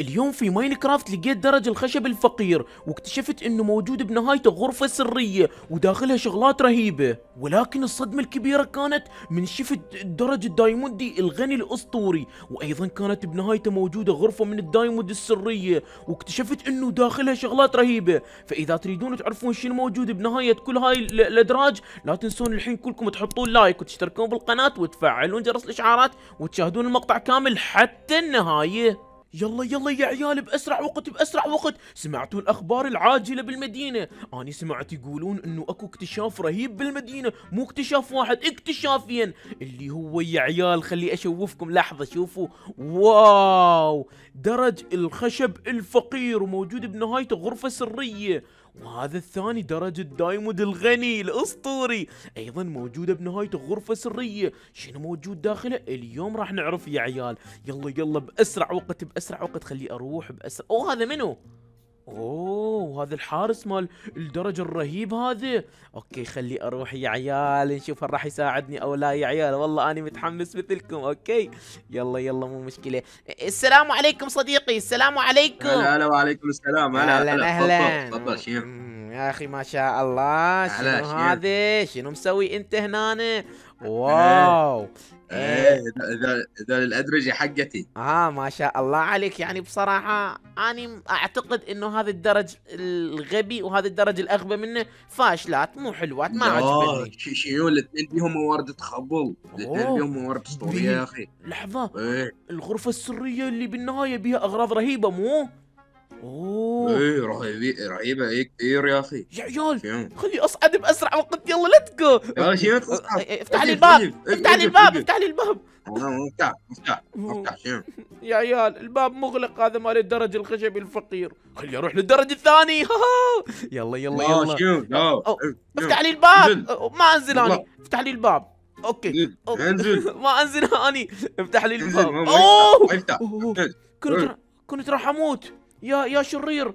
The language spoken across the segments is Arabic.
اليوم في ماينكرافت لقيت درج الخشب الفقير واكتشفت انه موجود بنهايته غرفة سرية وداخلها شغلات رهيبة ولكن الصدمة الكبيرة كانت من شفت الدرج الدايموندي الغني الاسطوري وايضا كانت بنهايته موجودة غرفة من الدايموند السرية واكتشفت انه داخلها شغلات رهيبة فاذا تريدون تعرفون شنو موجود بنهاية كل هاي الادراج لا تنسون الحين كلكم تحطون لايك وتشتركون بالقناة وتفعلون جرس الاشعارات وتشاهدون المقطع كامل حتى النهاية يلا يلا يا عيال بأسرع وقت بأسرع وقت سمعتوا الأخبار العاجلة بالمدينة أنا سمعت يقولون أنه أكو اكتشاف رهيب بالمدينة مو اكتشاف واحد اكتشافين اللي هو يا عيال خلي أشوفكم لحظة شوفوا واو درج الخشب الفقير وموجود بنهايته غرفة سرية وهذا الثاني درجة دايمود الغني الاسطوري ايضا موجودة بنهايته غرفة سرية شنو موجود داخله اليوم راح نعرف يا عيال يلا يلا باسرع وقت باسرع وقت خلي اروح باسرع اوه هذا منو اوه هذا الحارس مال الدرجة الرهيب هذا اوكي خلي اروح يا عيال نشوف هل راح يساعدني او لا يا عيال والله انا متحمس مثلكم اوكي يلا يلا مو مشكلة السلام عليكم صديقي السلام عليكم هلا هلا وعليكم السلام هلا هلا اهلا تفضل شيخ يا اخي ما شاء الله شنو هذا شنو مسوي انت هنا آه. واو آه، ايه ذول الادرجه حقتي اه ما شاء الله عليك يعني بصراحه انا اعتقد انه هذا الدرج الغبي وهذا الدرج الاغبى منه فاشلات مو حلوات ما آه، عجبني شيو الاثنين فيهم موارد تخبل الاثنين فيهم موارد اسطوريه يا اخي لحظه ايه الغرفه السريه اللي بالنهايه بيها اغراض رهيبه مو اوه ايه رهيبه رهيبه ايه كثير يا اخي يا عيال خلي اصعد باسرع يلا أه، أه، أه، ليتس جو افتح لي الباب افتح لي الباب افتح لي الباب يا عيال الباب مغلق هذا مال الدرج الخشبي الفقير خلي اروح للدرج الثاني يلا يلا يلا افتح لي الباب ما انزل انا افتح لي الباب اوكي انزل ما انزل اني افتح لي الباب اوه كنت كنت راح اموت يا يا شرير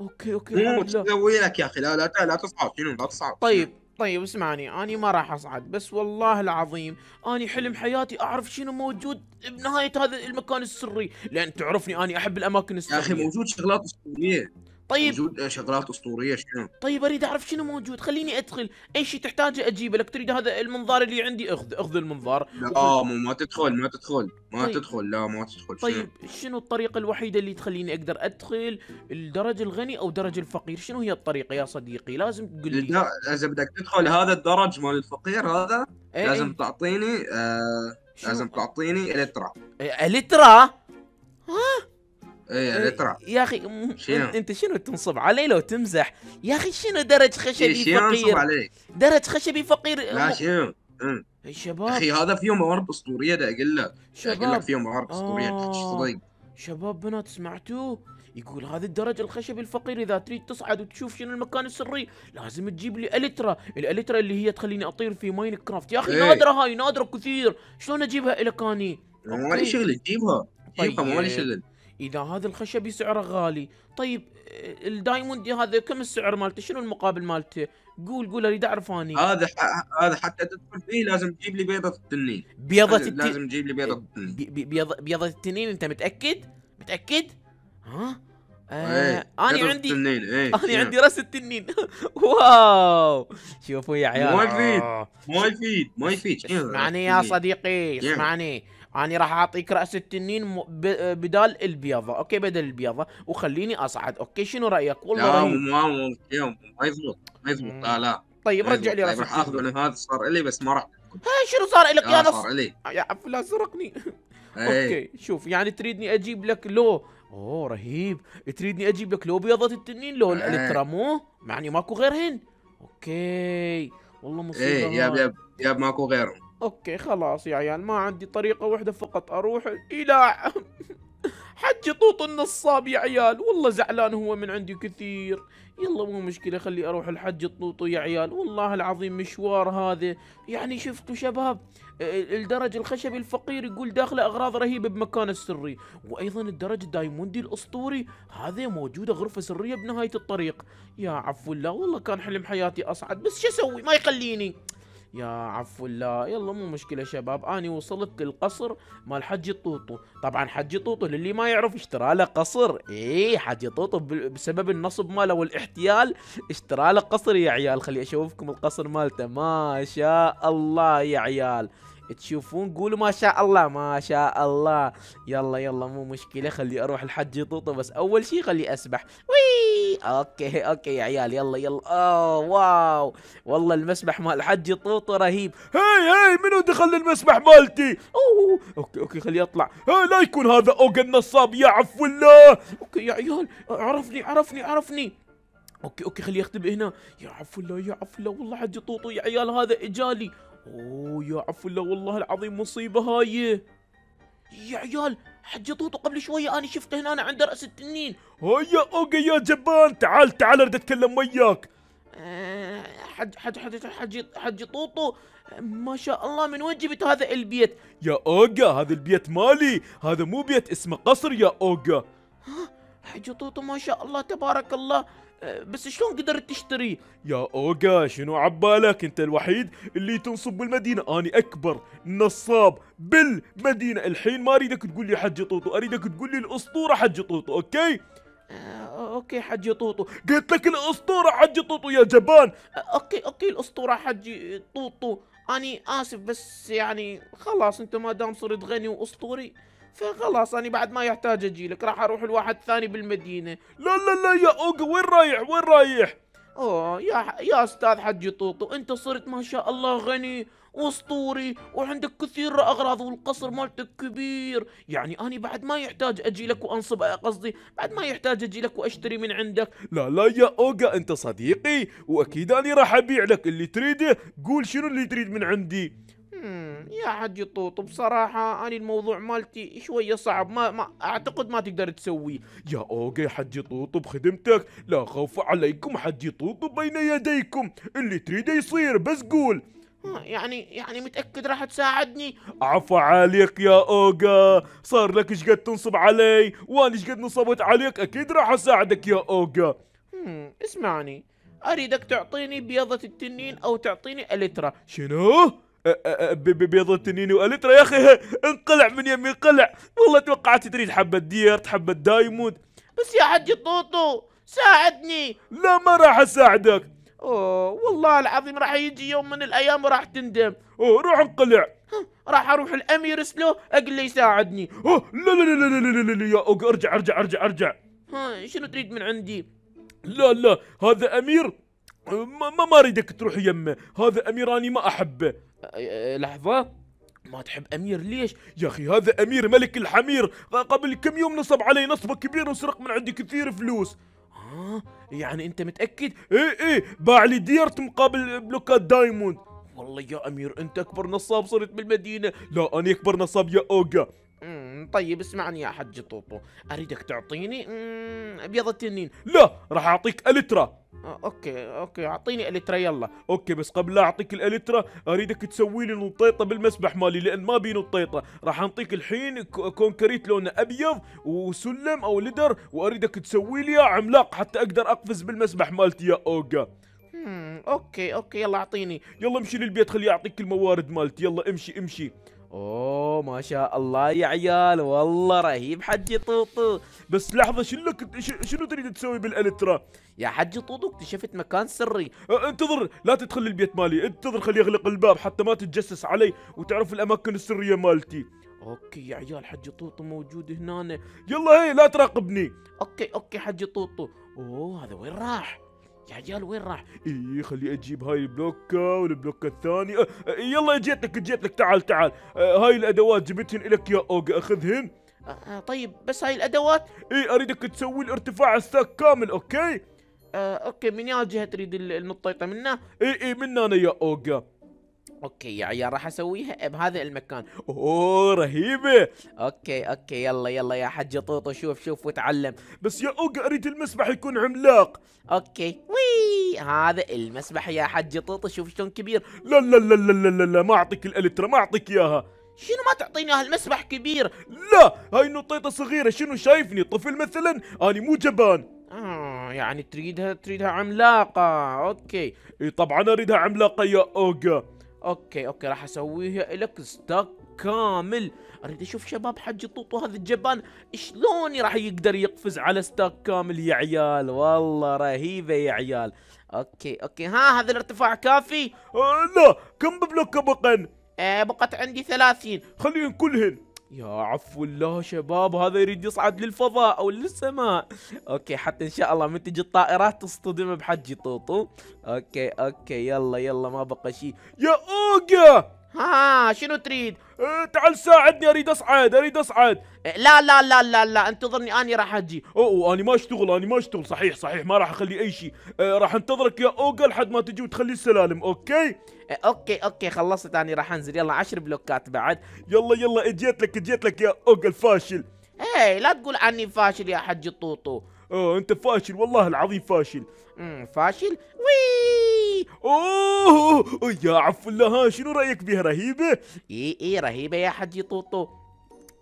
اوكي اوكي اسوي لك يا اخي لا لا لا تصعب شنو لا تصعب طيب طيب اسمعني انا ما راح اصعد بس والله العظيم اني حلم حياتي اعرف شنو موجود بنهايه هذا المكان السري لان تعرفني انا احب الاماكن السريه يا اخي موجود شغلات اسطوريه طيب موجود آه، شغلات اسطوريه شنو طيب اريد اعرف شنو موجود خليني ادخل اي شيء تحتاجه اجيبه لك تريد هذا المنظار اللي عندي اخذ اخذ المنظار لا آه مو ما تدخل ما تدخل ما طيب. تدخل لا ما تدخل طيب شنو, شنو الطريقه الوحيده اللي تخليني اقدر ادخل الدرج الغني او درج الفقير شنو هي الطريقه يا صديقي لازم تقول لي لا اذا بدك تدخل هذا الدرج مال الفقير هذا أي لازم أي. تعطيني آه لازم تعطيني الترا الترا إيه، ها ايه, إيه، يا اخي انت شنو تنصب علي لو تمزح يا اخي شنو درج خشبي إيه، شنو فقير عليك درج خشبي فقير لا شنو إيه. شباب اخي هذا فيه مواهب اسطوريه ده اقول لك اقول لك فيه مواهب اسطوريه آه. صدق شباب بنات سمعتوه يقول هذا الدرج الخشبي الفقير اذا تريد تصعد وتشوف شنو المكان السري لازم تجيب لي الترا الالترا اللي هي تخليني اطير في ماين كرافت يا اخي إيه. نادره هاي نادره كثير شلون اجيبها الكاني؟ مالي ما لي شغل تجيبها طيب. جيبها ما لي شغل اذا هذا الخشبي سعره غالي طيب الدايموند هذا كم السعر مالته شنو المقابل مالته قول قول اريد اعرف اني هذا هذا حتى تدخل فيه لازم تجيب لي بيضه التنين بيضه التنين لازم تجيب لي بيضه التنين بيضه بيضه التنين انت متاكد متاكد ها إيه، آه انا عندي إيه، انا عندي راس التنين واو شوفوا يا عيال ما يفيد ما يفيد ما يفيد اسمعني يا صديقي اسمعني اني راح اعطيك راس التنين بدال البيضه اوكي بدل البيضه وخليني اصعد اوكي شنو رايك والله لا ما ما يزبط ما يزبط لا لا طيب رجع لي راس طيب، راح اخذ من هذا صار الي بس ما راح ها شنو صار لك يا نص صار الي يا فلان سرقني إيه. اوكي شوف يعني تريدني اجيب لك لو اوه رهيب تريدني اجيب لك لو بيضه التنين لو الالترا إيه. مو معني ماكو غيرهن اوكي والله مصيبه ايه ياب ياب ياب ماكو غيرهم اوكي خلاص يا عيال ما عندي طريقة واحدة فقط اروح الى حجي طوط النصاب يا عيال والله زعلان هو من عندي كثير يلا مو مشكلة خلي اروح الحج طوطو يا عيال والله العظيم مشوار هذا يعني شفتوا شباب آه، الدرج الخشبي الفقير يقول داخله اغراض رهيبة بمكان السري وايضا الدرج الدايموندي الاسطوري هذا موجودة غرفة سرية بنهاية الطريق يا عفو الله والله كان حلم حياتي اصعد بس شو اسوي ما يخليني يا عفو الله يلا مو مشكلة شباب أنا وصلت للقصر مال حجي طوطو طبعا حجي طوطو للي ما يعرف اشترى له قصر إيه حجي طوطو بسبب النصب ماله والاحتيال اشترى له قصر يا عيال خلي أشوفكم القصر مالته ما شاء الله يا عيال تشوفون قولوا ما شاء الله ما شاء الله يلا يلا مو مشكلة خلي أروح الحج طوطه بس أول شيء خلي أسبح وي أوكي أوكي يا عيال يلا يلا أوه واو والله المسبح مال الحج طوطة رهيب هاي هاي منو دخل المسبح مالتي أوه أوكي أوكي خلي أطلع هاي لا يكون هذا أوجا النصاب يا عفو الله أوكي يا عيال عرفني عرفني عرفني اوكي اوكي خليه يختبئ هنا يا عفو الله يا عفو الله والله حجي طوطو يا عيال هذا اجالي اوه يا عفو لا والله العظيم مصيبة هاي يا عيال حج طوطو قبل شوية أنا شفته هنا عند رأس التنين هيا أوقي يا جبان تعال تعال أريد أتكلم وياك آه، حج حج حج حج حج طوطو ما شاء الله من وين جبت هذا البيت يا اوجا هذا البيت مالي هذا مو بيت اسمه قصر يا اوجا. حج طوطو ما شاء الله تبارك الله بس شلون قدرت تشتري؟ يا اوغا شنو عبالك انت الوحيد اللي تنصب بالمدينة اني اكبر نصاب بالمدينة الحين ما اريدك تقول لي حج طوطو اريدك تقول لي الاسطورة حج طوطو اوكي؟ آه، اوكي حجي طوطو قلت لك الاسطوره حجي طوطو يا جبان آه، اوكي اوكي الاسطوره حجي طوطو اني اسف بس يعني خلاص انت ما دام صرت غني واسطوري فخلاص انا بعد ما يحتاج اجي لك راح اروح لواحد ثاني بالمدينه لا لا لا يا اوجا وين رايح وين رايح اوه يا يا استاذ حجي طوطو انت صرت ما شاء الله غني واسطوري وعندك كثير اغراض والقصر مالتك كبير يعني اني بعد ما يحتاج اجي لك وانصب قصدي بعد ما يحتاج اجي لك واشتري من عندك لا لا يا اوغا انت صديقي واكيد انا راح ابيع لك اللي تريده قول شنو اللي تريد من عندي يا حجي طوط بصراحة أنا الموضوع مالتي شوية صعب ما, ما أعتقد ما تقدر تسويه يا أوكي حجي طوط بخدمتك لا خوف عليكم حجي طوط بين يديكم اللي تريده يصير بس قول يعني يعني متأكد راح تساعدني عفا عليك يا أوغا صار لك شقد تنصب علي وأنا شقد نصبت عليك أكيد راح أساعدك يا أوغا اسمعني أريدك تعطيني بيضة التنين أو تعطيني ألترا شنو؟ أه، أه، أه، بيض التنين والترا يا اخي انقلع من يمي انقلع والله توقعت تريد حبه ديرت حبه دايموند بس يا حجي طوطو ساعدني لا ما راح اساعدك اوه والله العظيم راح يجي يوم من الايام وراح تندم اوه روح انقلع راح اروح الامير سلو اقول له يساعدني اوه لا لا لا لا لا لا, لا يا أوك ارجع ارجع ارجع ارجع ها شنو تريد من عندي لا لا هذا امير ما ما اريدك تروح يمه هذا امير اني ما احبه آه، آه، لحظة ما تحب أمير ليش؟ يا أخي هذا أمير ملك الحمير قبل كم يوم نصب علي نصبة كبيرة وسرق من عندي كثير فلوس ها؟ آه، يعني أنت متأكد؟ إيه إيه باع لي ديرت مقابل بلوكات دايموند والله يا أمير أنت أكبر نصاب صرت بالمدينة لا أنا أكبر نصاب يا أوغا مم. طيب اسمعني يا حج طوطو اريدك تعطيني ابيض التنين لا راح اعطيك الترا آه، اوكي اوكي اعطيني الترا يلا اوكي بس قبل لا اعطيك الالترا اريدك تسوي لي نطيطه بالمسبح مالي لان ما بي نطيطه راح اعطيك الحين كونكريت لونه ابيض وسلم او لدر واريدك تسوي لي عملاق حتى اقدر اقفز بالمسبح مالتي يا اوجا اوكي اوكي يلا اعطيني يلا امشي للبيت خلي اعطيك الموارد مالتي يلا امشي امشي اوه ما شاء الله يا عيال والله رهيب حجي طوطو بس لحظه شنو كنت شنو تريد تسوي بالالترا يا حجي طوطو اكتشفت مكان سري أه، انتظر لا تدخل البيت مالي انتظر خليه يغلق الباب حتى ما تتجسس علي وتعرف الاماكن السريه مالتي اوكي يا عيال حجي طوطو موجود هنا يلا هي لا تراقبني اوكي اوكي حجي طوطو اوه هذا وين راح يا عيال وين راح؟ اي خلي اجيب هاي البلوكه والبلوكه الثانيه إيه، يلا جيتك جيتك تعال تعال إيه، هاي الادوات جبتهن لك يا اوغا اخذهن آه،, آه طيب بس هاي الادوات اي اريدك تسوي الارتفاع الساك كامل اوكي آه اوكي من يا جهه تريد النطيطه منا اي اي من انا يا اوغا اوكي يا عيال راح اسويها بهذا المكان اوه رهيبه اوكي اوكي يلا يلا يا حج طوطو شوف شوف وتعلم بس يا اوق اريد المسبح يكون عملاق اوكي وي هذا المسبح يا حج طوطو شوف شلون كبير لا لا لا لا لا لا ما اعطيك الالترا ما اعطيك اياها شنو ما تعطيني هالمسبح كبير لا هاي نطيطه صغيره شنو شايفني طفل مثلا اني مو جبان آه يعني تريدها تريدها عملاقة أوكي اي طبعا أريدها عملاقة يا أوغا اوكي اوكي راح اسويها لك ستاك كامل اريد اشوف شباب حج طوطو هذا الجبان شلون راح يقدر يقفز على ستاك كامل يا عيال والله رهيبه يا عيال اوكي اوكي ها هذا الارتفاع كافي آه لا كم ببلوك بقن آه بقت عندي ثلاثين خليهن كلهن يا عفو الله شباب هذا يريد يصعد للفضاء او للسماء اوكي حتى ان شاء الله من تجي الطائرات تصطدم بحجي طوطو اوكي اوكي يلا يلا ما بقى شيء يا اوجا ها شنو تريد؟ إيه، تعال ساعدني اريد اصعد اريد اصعد إيه، لا لا لا لا لا انتظرني اني راح اجي اوه اني ما اشتغل اني ما اشتغل صحيح صحيح ما راح اخلي اي شيء إيه، راح انتظرك يا اوجا لحد ما تجي وتخلي السلالم اوكي اوكي اوكي خلصت انا راح انزل يلا عشر بلوكات بعد يلا يلا اجيت لك اجيت لك يا اوجا الفاشل هي لا تقول عني فاشل يا حجي طوطو اوه انت فاشل والله العظيم فاشل امم فاشل وي اوه يا عفو الله شنو رايك بها رهيبه؟ اي اي رهيبه يا حجي طوطو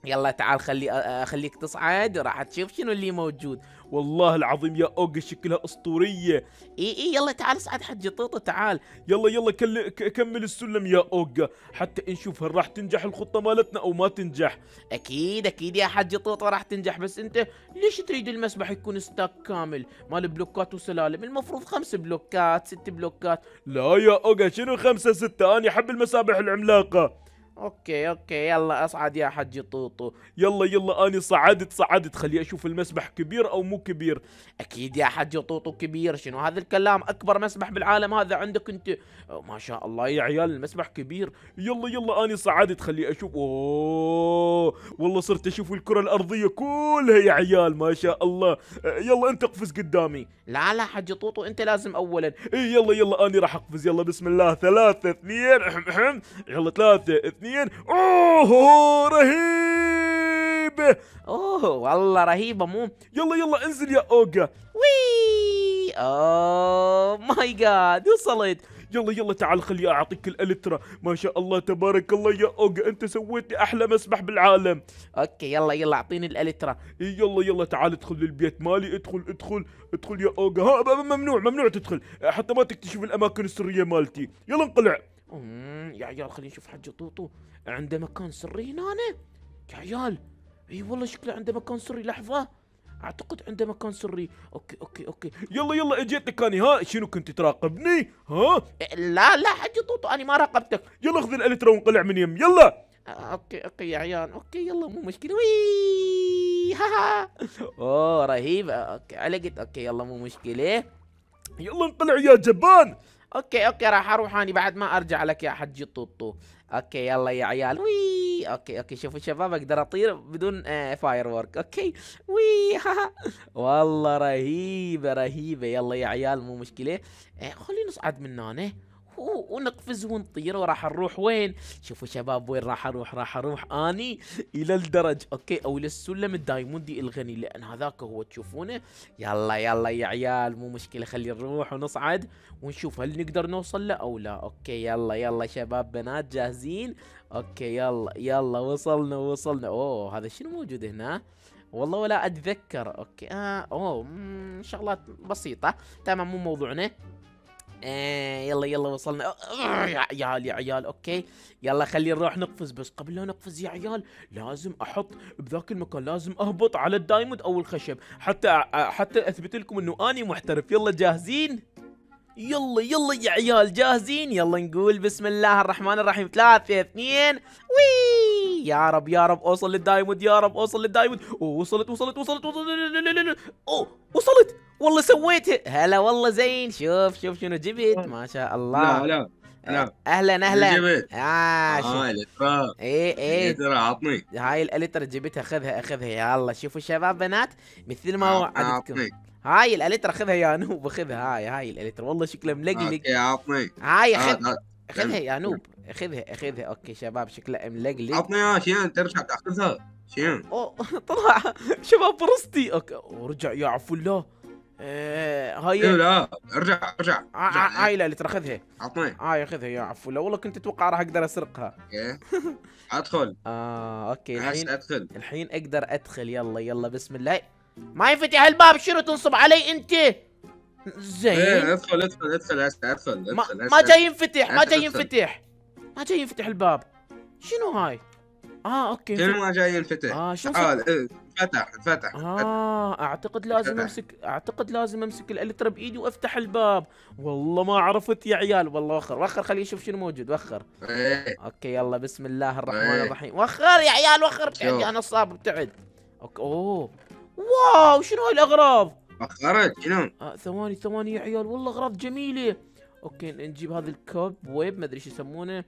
يلا تعال خلي اخليك تصعد راح تشوف شنو اللي موجود والله العظيم يا اوجا شكلها اسطوريه اي اي يلا تعال اصعد حجي طوطه تعال يلا يلا كل... كمل السلم يا اوجا حتى نشوف هل راح تنجح الخطه مالتنا او ما تنجح اكيد اكيد يا حجي طوطه راح تنجح بس انت ليش تريد المسبح يكون ستاك كامل مال بلوكات وسلالم المفروض خمس بلوكات ست بلوكات لا يا اوجا شنو خمسه سته انا احب المسابح العملاقه اوكي اوكي يلا اصعد يا حج طوطو يلا يلا اني صعدت صعدت خلي اشوف المسبح كبير او مو كبير اكيد يا حج طوطو كبير شنو هذا الكلام اكبر مسبح بالعالم هذا عندك انت ما شاء الله يا عيال المسبح كبير يلا يلا اني صعدت خلي اشوف اوه والله صرت اشوف الكرة الارضية كلها يا عيال ما شاء الله يلا انت اقفز قدامي لا لا حج طوطو انت لازم اولا إيه، يلا يلا اني راح اقفز يلا بسم الله ثلاثة اثنين يلا ثلاثة اثنين حاليا اوه رهيب اوه والله رهيبه مو يلا يلا انزل يا اوجا وي اوه ماي جاد وصلت يلا يلا تعال خلي اعطيك الالترا ما شاء الله تبارك الله يا اوجا انت سويت احلى مسبح بالعالم اوكي يلا يلا اعطيني الالترا يلا يلا تعال ادخل للبيت مالي ادخل ادخل ادخل يا اوجا ها ممنوع ممنوع تدخل حتى ما تكتشف الاماكن السريه مالتي يلا انقلع أمم، يا عيال خلينا نشوف حجه طوطو عنده مكان سري هنا أنا. يا عيال اي والله شكله عنده مكان سري لحظة اعتقد عنده مكان سري اوكي اوكي اوكي يلا يلا اجيتك انا ها شنو كنت تراقبني ها لا لا حج طوطو انا ما راقبتك يلا خذ الالترا وانقلع من يم يلا آه، اوكي اوكي يا عيال اوكي يلا مو مشكله وي ها ها اوه رهيبه اوكي علقت اوكي يلا مو مشكله يلا انقلع يا جبان اوكي اوكي راح اروح انا بعد ما ارجع لك يا حجي طوطو اوكي يلا يا عيال وي اوكي اوكي شوفوا شباب اقدر اطير بدون آه فاير وورك اوكي وي ها والله رهيبه رهيبه يلا يا عيال مو مشكله آه خلينا نصعد من هنا ونقفز ونطير وراح نروح وين شوفوا شباب وين راح اروح راح اروح اني الى الدرج اوكي او الى السلم الدايموندي الغني لان هذاك هو تشوفونه يلا يلا يا عيال مو مشكله خلي نروح ونصعد ونشوف هل نقدر نوصل له او لا اوكي يلا يلا شباب بنات جاهزين اوكي يلا يلا وصلنا وصلنا اوه هذا شنو موجود هنا والله ولا اتذكر اوكي اه اوه شغلات بسيطه تمام مو موضوعنا آه يلا يلا وصلنا أه، أه، يا عيال يا عيال اوكي يلا خلي نروح نقفز بس قبل لا نقفز يا عيال لازم احط بذاك المكان لازم اهبط على الدايموند او الخشب حتى حتى اثبت لكم انه اني محترف يلا جاهزين يلا يلا يا عيال جاهزين يلا نقول بسم الله الرحمن الرحيم ثلاثة اثنين وي يا رب يا رب اوصل للدايموند يا رب اوصل للدايموند وصلت وصلت وصلت وصلت اوه وصلت والله سويتها هلا والله زين شوف شوف شنو جبت ما شاء الله لا نعم، لا نعم،, نعم اهلا اهلا جبت اه هاي الالترا ايه ايه عطني هاي الالترا جبتها خذها اخذها يلا شوفوا شباب بنات مثل ما وعدتكم هاي الالترا خذها يا نوب خذها هاي هاي الالترا والله شكلها ملقلق اوكي عطني هاي آه، خذ آه، خذها يا نوب خذها خذها اوكي شباب شكلها ملقلق عطني يا شين ترجع تاخذها شين طلع شباب برستي اوكي ورجع يا عفو الله آه، هاي لا ارجع ارجع آه، آه، هاي لا اللي ترى خذها عطني هاي خذها يا عفو لو والله كنت اتوقع راح اقدر اسرقها إيه. ادخل اه اوكي الحين ادخل الحين اقدر ادخل يلا يلا بسم الله ما ينفتح الباب شنو تنصب علي انت زين ايه ادخل ادخل ادخل هسه ادخل ما جاي ينفتح ما جاي ينفتح ما جاي ينفتح الباب شنو هاي اه اوكي كل ما جاي ينفتح اه شو آه، إيه، فتح فتح اه اعتقد لازم فتح. امسك اعتقد لازم امسك الالترا بايدي وافتح الباب والله ما عرفت يا عيال والله وخر وخر خليني اشوف شنو موجود وخر ايه. اوكي يلا بسم الله الرحمن ايه. الرحيم وخر يا عيال وخر انا صابر ابتعد اوكي اوه واو شنو هاي الاغراض وخرت شنو آه ثواني ثواني يا عيال والله اغراض جميله اوكي نجيب هذا الكوب ويب ما ادري ايش يسمونه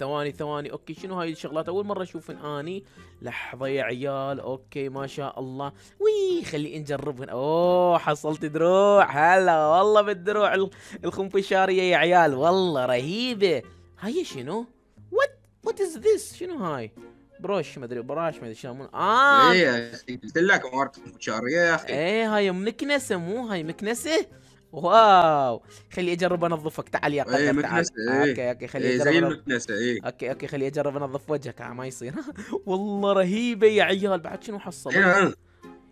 ثواني ثواني اوكي شنو هاي الشغلات اول مره اشوفن اني لحظه يا عيال اوكي ما شاء الله وي خلي نجربهن اوه حصلت دروع هلا والله بالدروع الخنفشاريه يا عيال والله رهيبه هاي شنو وات وات از ذس شنو هاي بروش ما ادري براش ما ادري شلون اه إيه قلت لك ماركه يا اخي ايه هاي مكنسه مو هاي مكنسه واو خلي اجرب انظفك تعال يا قلب ايه تعال ايه اوكي اوكي خلي ايه اجرب المكنسه ايه اوكي اوكي خلي اجرب انظف وجهك آه، ما يصير والله رهيبه يا عيال بعد شنو حصلت؟ ايه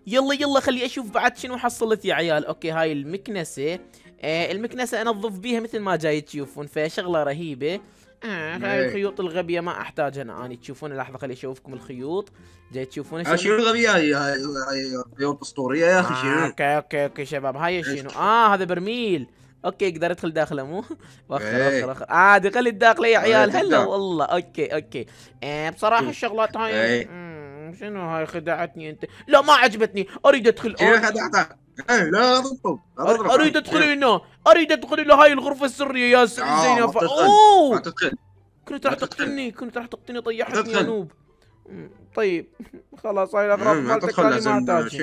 يلا يلا خلي اشوف بعد شنو حصلت يا عيال اوكي هاي المكنسه آه المكنسه انظف بيها مثل ما جاي تشوفون فشغله رهيبه اه هاي إيه. الخيوط الغبيه ما احتاجها انا اني تشوفون لحظه خليني اشوفكم الخيوط جاي تشوفون آه، شنو الغبيه هاي هاي خيوط اسطوريه يا اخي شنو آه، اوكي اوكي اوكي شباب هاي شنو اه هذا برميل اوكي اقدر ادخل داخله مو؟ وخر إيه. وخر وخر آه، عادي خلي الداخله يا عيال هلا والله اوكي اوكي آه بصراحه إيه. الشغلات هاي شنو هاي خدعتني انت لا ما عجبتني اريد ادخل شنو خدعتك؟ إيه، لا اضرب اريد ادخل هنا إيه. اريد ادخل الى هاي الغرفه السريه يا زين يا ف... اوه كنت راح تقتلني كنت راح تقتلني طيحتني يا نوب طيب خلاص هاي الاغراض إيه، مالتك ما احتاج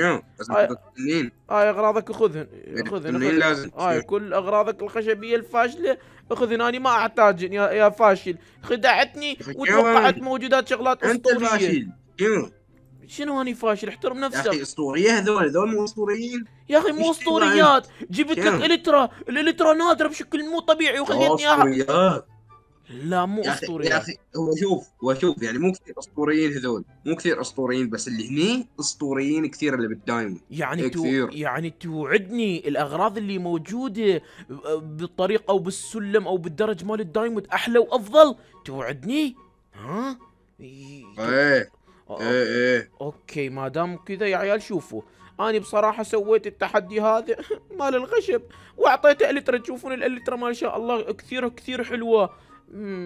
هاي اغراضك خذهن خذهن هاي كل اغراضك الخشبيه الفاشله خذهن انا ما احتاجهن يا يا فاشل خدعتني وتوقعت موجودات شغلات اسطوريه انت فاشل شنو هاني فاشل احترم نفسك يا اخي اسطوريه هذول هذول مو اسطوريين يا اخي مو اسطوريات جبت لك الترا الالترا نادره بشكل مو طبيعي وخليتني اسطوريات لا مو اسطوريات يا اخي هو شوف هو شوف يعني مو كثير اسطوريين هذول مو كثير اسطوريين بس اللي هني اسطوريين كثير اللي بالدايموند يعني إيه، كثير. تو... يعني توعدني الاغراض اللي موجوده آه، بالطريق او بالسلم او بالدرج مال الدايموند احلى وافضل توعدني ها ايه آه، ايه ايه اوكي ما دام كذا يا عيال شوفوا انا بصراحه سويت التحدي هذا مال الخشب واعطيته الترا تشوفون الالترا ما شاء الله كثير كثير حلوه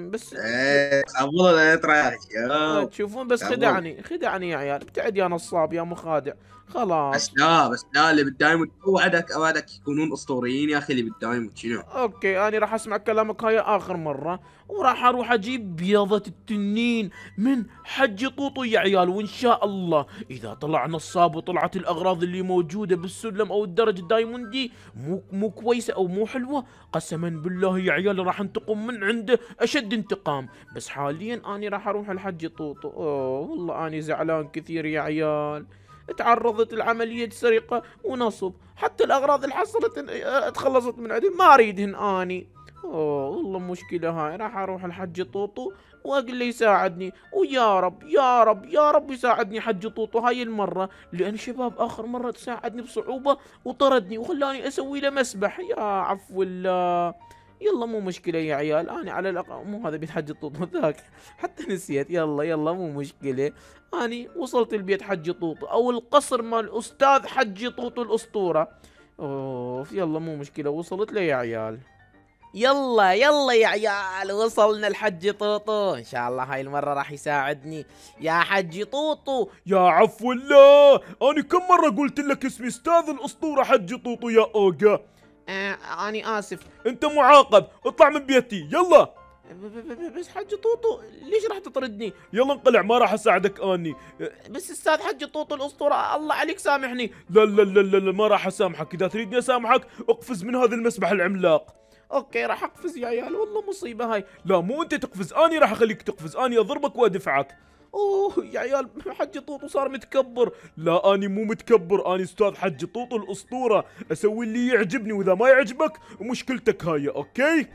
بس ايه ابو الالترا تشوفون بس خدعني خدعني يا عيال ابتعد يا نصاب يا مخادع خلاص بس لا بس لا اللي بالدايموند اوعدك اوعدك يكونون اسطوريين يا اخي اللي بالدايموند شنو اوكي انا راح اسمع كلامك هاي اخر مره وراح اروح اجيب بيضة التنين من حج طوطو يا عيال وان شاء الله اذا طلع نصاب وطلعت الاغراض اللي موجودة بالسلم او الدرج الدايموندي مو مو كويسة او مو حلوة قسما بالله يا عيال راح انتقم من عنده اشد انتقام بس حاليا اني راح اروح الحج طوطو اوه والله اني زعلان كثير يا عيال تعرضت لعملية سرقة ونصب حتى الأغراض اللي حصلت آه، اتخلصت من عندي ما أريدهن آني اوه والله مشكلة هاي راح اروح الحج طوطو واقول له يساعدني ويا رب يا رب يا رب يساعدني حج طوطو هاي المرة لان شباب اخر مرة ساعدني بصعوبة وطردني وخلاني اسوي له مسبح يا عفو الله يلا مو مشكلة يا عيال أنا على الأقل مو هذا بيت حج طوطو ذاك حتى نسيت يلا يلا مو مشكلة أنا وصلت البيت حج طوطو أو القصر مال أستاذ حج طوطو الأسطورة أوف يلا مو مشكلة وصلت له يا عيال يلا يلا يا عيال وصلنا الحج طوطو ان شاء الله هاي المره راح يساعدني يا حج طوطو يا عفو الله انا كم مره قلت لك اسمي استاذ الاسطوره حج طوطو يا اوجا آه انا اسف انت معاقب اطلع من بيتي يلا بس حج طوطو ليش راح تطردني؟ يلا انقلع ما راح اساعدك اني بس استاذ حج طوطو الاسطوره الله عليك سامحني لا لا لا لا ما راح اسامحك اذا تريدني اسامحك اقفز من هذا المسبح العملاق اوكي راح اقفز يا عيال والله مصيبه هاي لا مو انت تقفز اني راح اخليك تقفز اني اضربك وادفعك اوه يا عيال حجي طوطو صار متكبر لا اني مو متكبر اني استاذ حجي طوطو الاسطوره اسوي اللي يعجبني واذا ما يعجبك مشكلتك هاي اوكي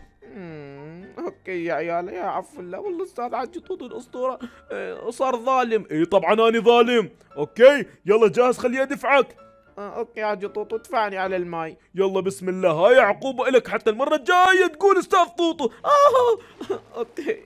اوكي يا عيال يا عفو الله والله استاذ حجي طوطو الاسطوره آه، صار ظالم اي طبعا اني ظالم اوكي يلا جاهز خليني ادفعك آه اوكي يا طوطو ادفعني على الماي يلا بسم الله هاي عقوبة لك حتى المرة الجاية تقول استاذ طوطو آه اوكي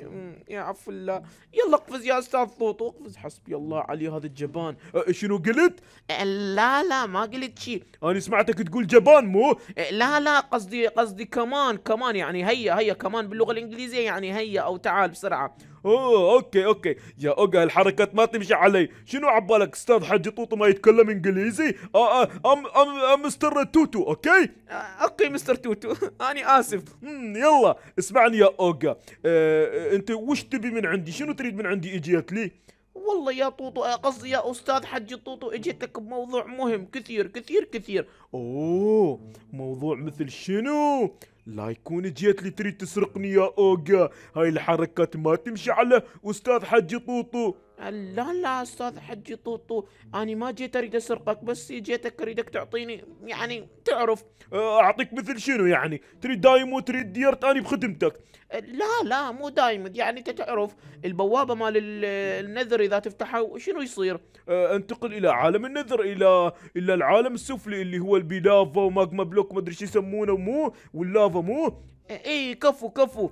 يا عفو الله يلا اقفز يا استاذ طوطو اقفز حسبي الله علي هذا الجبان أه شنو قلت؟ أه لا لا ما قلت شيء انا سمعتك تقول جبان مو؟ أه لا لا قصدي قصدي كمان كمان يعني هيا هيا كمان باللغة الانجليزية يعني هيا او تعال بسرعة اوه اوكي اوكي يا اوجا الحركات ما تمشي علي شنو عبالك استاذ حجي طوطو ما يتكلم انجليزي اه اه ام ام, أم مستر توتو اوكي آه، اوكي مستر توتو انا اسف يلا اسمعني يا اوجا آه،, آه انت وش تبي من عندي شنو تريد من عندي اجيت لي والله يا طوطو آه، قصدي يا استاذ حج طوطو اجيتك بموضوع مهم كثير كثير كثير اوه موضوع مثل شنو لا يكون جيت لي تريد تسرقني يا اوغا هاي الحركات ما تمشي على استاذ حجي طوطو لا لا استاذ حجي طوطو انا ما جيت اريد اسرقك بس جيتك اريدك تعطيني يعني تعرف أه، اعطيك مثل شنو يعني تريد دايمو تريد ديرت انا بخدمتك لا لا مو دايم يعني انت تعرف البوابه مال النذر اذا تفتحها شنو يصير أه، انتقل الى عالم النذر الى الى العالم السفلي اللي هو البلافا وماجما بلوك ما ادري شو يسمونه مو واللافا مو اي كفو كفو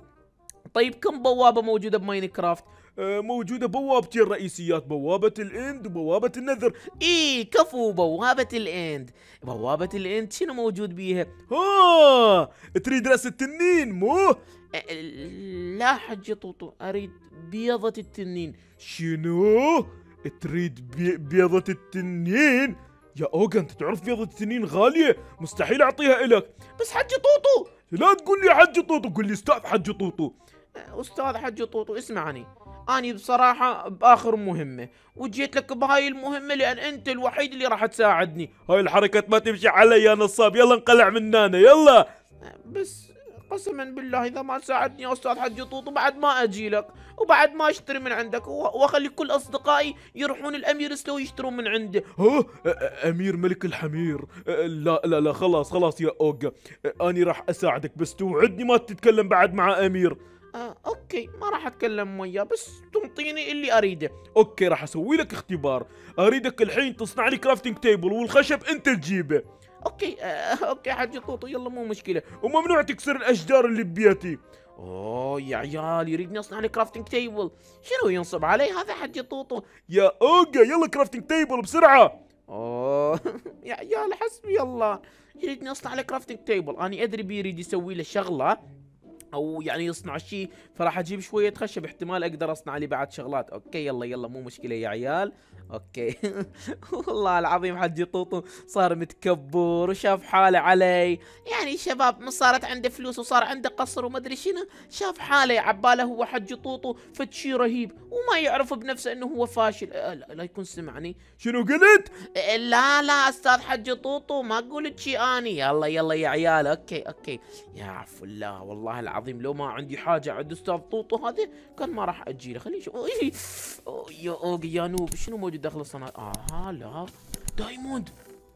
طيب كم بوابه موجوده بماين كرافت آه، موجودة بوابتين رئيسيات بوابة الإند وبوابة النذر إي كفو بوابة الإند بوابة الإند شنو موجود بيها ها تريد رأس التنين مو لا حجي طوطو أريد بيضة التنين شنو تريد بي... بيضة التنين يا اوغا انت تعرف بيضة التنين غالية مستحيل اعطيها الك بس حج طوطو لا تقول لي حج طوطو قول لي استاذ حج طوطو استاذ حج طوطو اسمعني اني بصراحة باخر مهمة وجيت لك بهاي المهمة لان انت الوحيد اللي راح تساعدني هاي الحركة ما تمشي علي يا نصاب يلا انقلع من هنا يلا بس قسما بالله اذا ما ساعدني يا استاذ حجي طوط بعد ما اجي لك وبعد ما اشتري من عندك واخلي كل اصدقائي يروحون الامير سلو يشترون من عنده ها امير ملك الحمير لا لا لا خلاص خلاص يا اوجا اني راح اساعدك بس توعدني ما تتكلم بعد مع امير آه اوكي ما راح اتكلم وياه بس تنطيني اللي اريده اوكي راح اسوي لك اختبار اريدك الحين تصنع لي كرافتنج تيبل والخشب انت تجيبه اوكي آه, آه، اوكي حجي طوطي يلا مو مشكله وممنوع تكسر الاشجار اللي ببيتي اوه يا عيال يريدني اصنع لي كرافتنج تيبل شنو ينصب علي هذا حجي طوطو يا اوجا يلا كرافتنج تيبل بسرعه اوه يا عيال حسبي الله يريدني اصنع لي كرافتنج تيبل انا ادري بيريد يسوي له شغله او يعني يصنع شيء فراح اجيب شويه خشب احتمال اقدر اصنع لي بعد شغلات اوكي يلا يلا مو مشكله يا عيال اوكي والله العظيم حجي طوطو صار متكبر وشاف حاله علي يعني شباب ما صارت عنده فلوس وصار عنده قصر وما ادري شنو شاف حاله عباله هو حجي طوطو فد شيء رهيب وما يعرف بنفسه انه هو فاشل أه لا, لا يكون سمعني شنو قلت أه لا لا استاذ حجي طوطو ما قلت شي اني يلا يلا يا عيال اوكي اوكي يا عفو الله والله العظيم العظيم لو ما عندي حاجه عند استاذ طوطو هذا كان ما راح اجي له خليني اشوف إيه. يا اوقي يا نوب شنو موجود داخل الصناعه؟ اه لا دايموند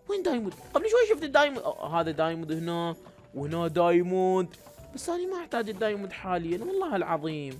وين دايموند قبل شوي شفت الدايموند هذا دايموند هنا وهنا دايموند بس انا ما احتاج الدايموند حاليا والله العظيم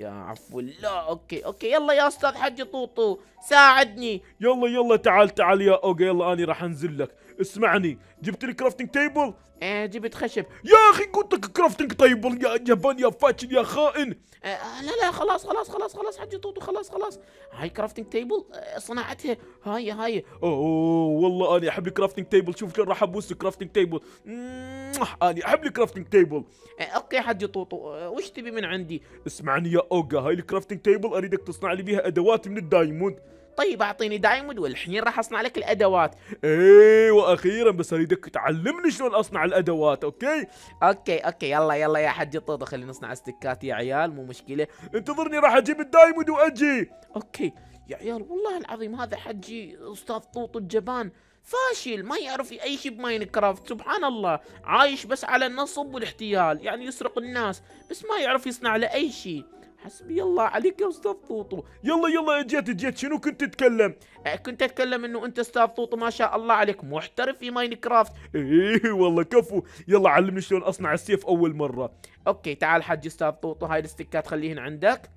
يا عفو لا اوكي اوكي يلا يا استاذ حجي طوطو ساعدني يلا يلا تعال تعال يا اوجا يلا انا راح انزل لك اسمعني جبت لي كرافتنج تيبل آه جبت خشب يا اخي قلت لك كرافتنج تيبل يا جبان يا فاشل يا خائن إيه، آه لا لا خلاص خلاص خلاص خلاص حجي طوطو خلاص خلاص هاي كرافتنج تيبل صناعتها هاي هاي اوه والله انا احب الكرافتنج تيبل شوف شلون راح ابوس الكرافتنج تيبل انا احب الكرافتنج إيه، تيبل آه اوكي حجي طوطو وش تبي من عندي اسمعني يا اوجا هاي الكرافتنج تيبل اريدك تصنع لي بيها ادوات من الدايموند طيب اعطيني دايمود والحين راح اصنع لك الادوات ايه واخيرا بس اريدك تعلمني شلون اصنع الادوات اوكي اوكي اوكي يلا يلا يا حجي طوطو خلينا نصنع استكات يا عيال مو مشكله انتظرني راح اجيب الدايمود واجي اوكي يا عيال والله العظيم هذا حجي استاذ طوطو الجبان فاشل ما يعرف اي شيء بماينكرافت سبحان الله عايش بس على النصب والاحتيال يعني يسرق الناس بس ما يعرف يصنع له اي شيء حسبي الله عليك يا استاذ طوطو يلا يلا اجيت اجيت شنو كنت تتكلم إيه، كنت اتكلم انه انت استاذ طوطو ما شاء الله عليك محترف في ماينكرافت ايه والله كفو يلا علمني شلون اصنع السيف اول مره اوكي تعال حج استاذ طوطو هاي الاستيكات خليهن عندك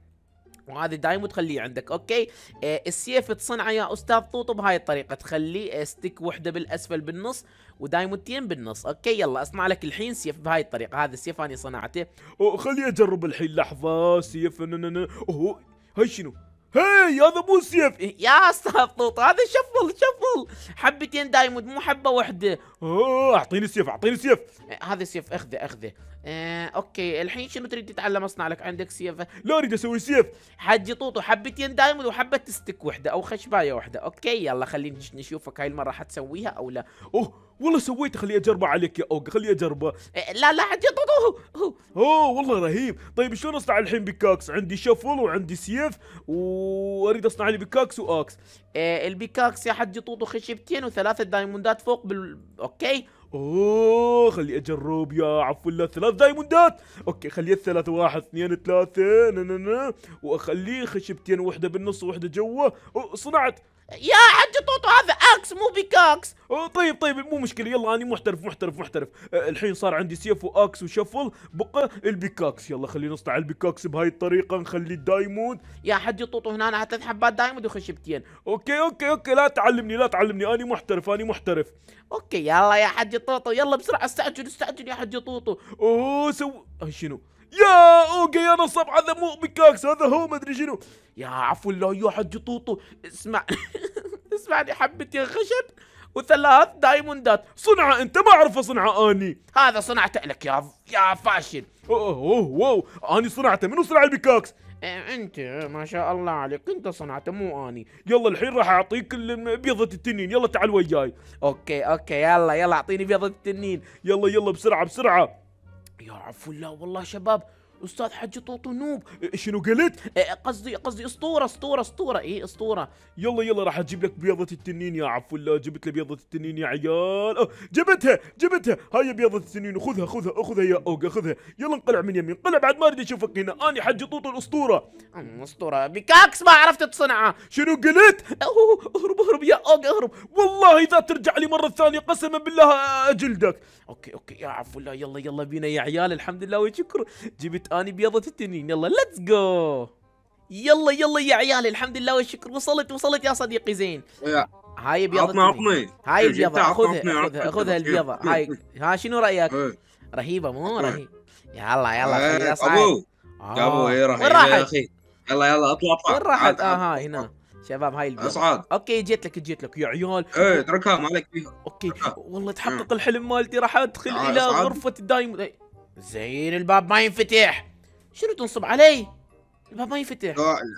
وهذا دايما تخليه عندك اوكي آه السيف تصنعه يا استاذ طوطو بهاي الطريقه تخلي آه، ستيك وحده بالاسفل بالنص ودايموتين بالنص اوكي يلا اصنع لك الحين سيف بهاي الطريقه هذا السيف انا صنعته خلي اجرب الحين لحظه سيف اوه هاي شنو هاي هذا مو سيف إيه، يا سطوط هذا شفل شفل حبتين دايموند مو حبه واحده اوه اعطيني سيف اعطيني سيف إيه، هذا سيف اخذه اخذه آه، اوكي الحين شنو تريد تتعلم اصنع لك عندك سيف لا اريد اسوي سيف حجي طوطو حبتين دايموند وحبه تستك وحده او خشبايه وحده اوكي يلا خليني نشوفك هاي المره حتسويها او لا اوه والله سويت خلي اجربه عليك يا اوق خلي اجربه لا لا عندي اوه والله رهيب طيب شلون اصنع الحين بيكاكس عندي شفل وعندي سيف واريد اصنع لي بيكاكس واكس إيه البيكاكس يا حجي طوطو خشبتين وثلاثة دايموندات فوق بال اوكي اوه خلي اجرب يا عفو الله ثلاث دايموندات اوكي خليه الثلاثة واحد اثنين ثلاثة نننا واخليه خشبتين وحده بالنص وحده جوا صنعت يا حجي طوطو هذا بيكاكس مو بكاكس أه، طيب طيب مو مشكله يلا انا محترف محترف محترف أه، الحين صار عندي سيف واكس وشفل بقى البكاكس يلا خلينا نصنع البكاكس بهاي الطريقه نخلي الدايموند يا حد يطوطوا هنا حتى حبات دايموند وخشبتين اوكي اوكي اوكي لا تعلمني لا تعلمني انا محترف انا محترف اوكي يلا يا حد يطوطوا يلا بسرعه استعجل استعجل يا حد يطوطوا اوه سو شنو يا اوكي انا صعب هذا مو بكاكس هذا هو مدري شنو يا عفوا لا يا حجي طوطو اسمع اسمعني حبتين خشب وثلاث دايموندات صنعة انت ما اعرف صنعة اني هذا صنعته لك يا يا فاشل اوه اوه اوه اني صنعته منو صنع البيكاكس إيه، انت ما شاء الله عليك انت صنعته مو اني يلا الحين راح اعطيك بيضة التنين يلا تعال وياي اوكي اوكي يلا يلا اعطيني بيضة التنين يلا يلا بسرعة بسرعة يا عفو الله والله شباب استاذ حج طوطو نوب إيه، شنو قلت إيه، قصدي قصدي اسطوره اسطوره اسطوره ايه اسطوره يلا يلا راح اجيب لك بيضه التنين يا عفو الله جبت لي بيضه التنين يا عيال أوه. جبتها جبتها هاي بيضه التنين خذها خذها خذها يا اوقا خذها يلا انقلع من يمين انقلع بعد ما اريد اشوفك هنا انا حج طوطو الاسطوره اسطوره بكاكس ما عرفت تصنعه شنو قلت أه، اهرب اهرب يا اوقا اهرب والله اذا ترجع لي مره ثانيه قسما بالله اجلدك اوكي اوكي يا عفو الله يلا يلا بينا يا عيال الحمد لله وشكر جبت انا اني بيضة التنين يلا ليتس جو يلا يلا يا عيال الحمد لله والشكر وصلت وصلت يا صديقي زين هاي بيضة عطنا عطني هاي البيضة خذها خذها خذها البيضة هاي ها شنو رأيك؟ إيه. رهيبة مو إيه. رهيب يلا يلا إيه، خليها صعب ابو اي رهيبة يا اخي يلا يلا اطلع اطلع وين راحت؟ اه هاي هنا شباب هاي البيضة اصعد اوكي جيت لك جيت لك يا عيال ايه اتركها مالك فيها اوكي والله تحقق الحلم مالتي راح ادخل آه، الى غرفة الدايموند زين الباب ما ينفتح شنو تنصب علي الباب ما ينفتح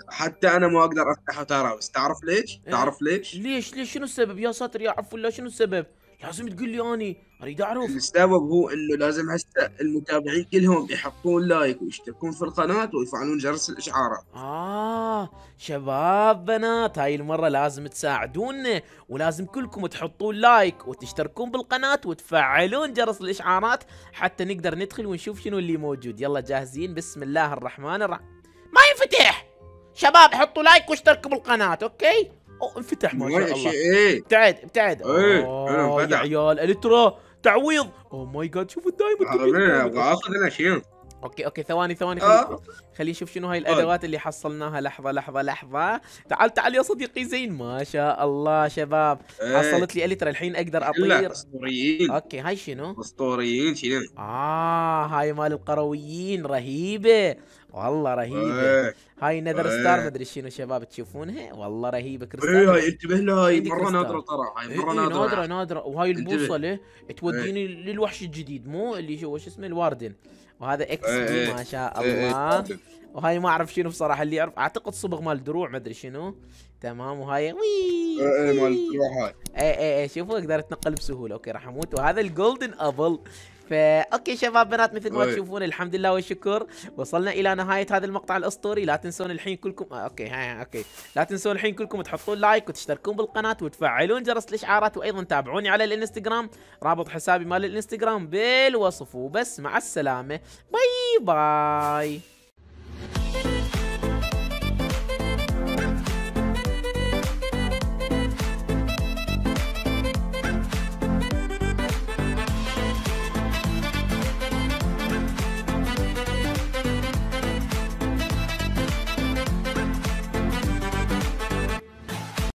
حتى انا ما اقدر افتحه ترى بس تعرف ليش إيه. تعرف ليش ليش ليش شنو السبب يا ساتر يا عفو الله شنو السبب لازم تقول لي اني اريد اعرف السبب هو انه لازم هسه المتابعين كلهم يحطون لايك ويشتركون في القناه ويفعلون جرس الاشعارات اه شباب بنات هاي المره لازم تساعدونا ولازم كلكم تحطون لايك وتشتركون بالقناه وتفعلون جرس الاشعارات حتى نقدر ندخل ونشوف شنو اللي موجود يلا جاهزين بسم الله الرحمن الرحيم ما ينفتح شباب حطوا لايك واشتركوا بالقناه اوكي أوه انفتح ما شاء الله إيه. ابتعد ابتعد إيه، اوه يا عيال الترا تعويض اوه ماي جاد شوفوا الدايموند ابغى اخذ انا شيء اوكي اوكي ثواني ثواني خليني آه. خلي نشوف شنو هاي الادوات اللي حصلناها لحظه لحظه لحظه تعال تعال يا صديقي زين ما شاء الله شباب إيه. حصلت لي الترا الحين اقدر اطير اسطوريين اوكي هاي شنو اسطوريين شنو اه هاي مال القرويين رهيبه والله رهيبه إيه. هاي نذر ستار إيه. مدري شنو شباب تشوفونها والله رهيبه إيه، كريستال ايه هاي انتبه لها هاي مره نادره ترى هاي مره نادره نادره نادره وهاي البوصله توديني للوحش الجديد مو اللي هو شو اسمه الواردن وهذا اكس بي ما شاء الله وهاي ما اعرف شنو بصراحه اللي يعرف اعتقد صبغ مال دروع ما ادري شنو تمام وهاي وي مال دروع هاي اي اي شوفوا اقدر اتنقل بسهوله اوكي راح اموت وهذا الجولدن ابل فا اوكي شباب بنات مثل ما تشوفون الحمد لله والشكر وصلنا الى نهايه هذا المقطع الاسطوري لا تنسون الحين كلكم آه، اوكي هاي اوكي لا تنسون الحين كلكم تحطون لايك وتشتركون بالقناه وتفعلون جرس الاشعارات وايضا تابعوني على الانستغرام رابط حسابي مال الانستغرام بالوصف وبس مع السلامه باي باي